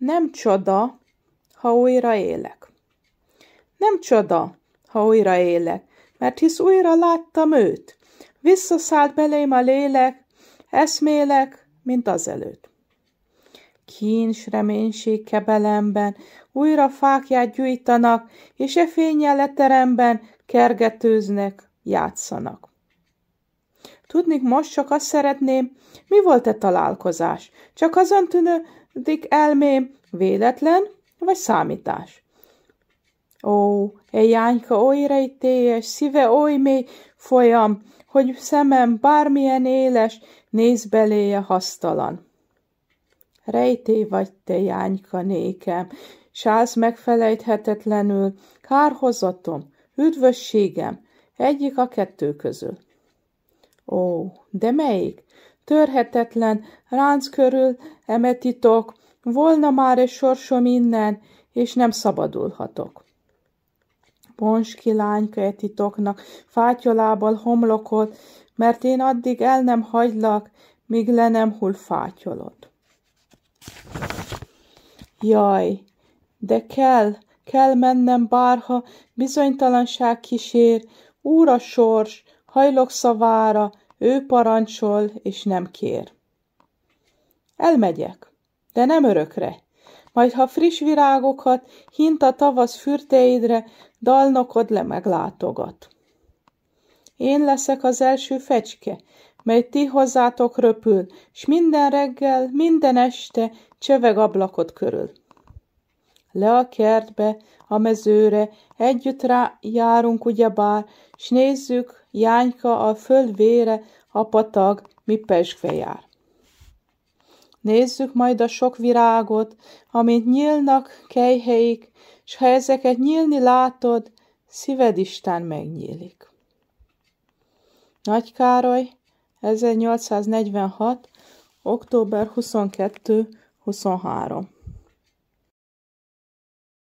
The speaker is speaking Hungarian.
Nem csoda, ha újra élek. Nem csoda, ha újra élek, mert hisz újra láttam őt. Visszaszállt belém a lélek, eszmélek, mint az előtt. Kíns reménység kebelemben, újra fákját gyújtanak, és e fényjel leteremben teremben kergetőznek, játszanak. Tudnék, most csak azt szeretném, mi volt e találkozás? Csak az öntűnő dik elmém véletlen vagy számítás. Ó, egy jányka oly rejtélyes, szíve oly mély folyam, hogy szemem bármilyen éles, néz beléje hasztalan. Rejté vagy te, jányka nékem, sász megfelejthetetlenül, kárhozatom, üdvösségem, egyik a kettő közül. Ó, de melyik? törhetetlen, ránc körül emetitok, volna már egy sorsom innen, és nem szabadulhatok. Ponski lányka e titoknak fátyolából homlokot, mert én addig el nem hagylak, míg le nem hull fátyolod. Jaj, de kell, kell mennem bárha, bizonytalanság kísér, úra sors, hajlok szavára, ő parancsol, és nem kér. Elmegyek, de nem örökre. Majd ha friss virágokat, hint a tavasz fürteidre, dalnokod le meglátogat. Én leszek az első fecske, mely ti hozzátok röpül, s minden reggel, minden este csöveg ablakot körül. Le a kertbe, a mezőre, együtt rá járunk ugyebár, s nézzük, Jányka a föld vére, a patag, mi pesgve jár. Nézzük majd a sok virágot, amint nyílnak kejheik, s ha ezeket nyílni látod, szíved Isten megnyílik. Nagy Károly, 1846. október 22-23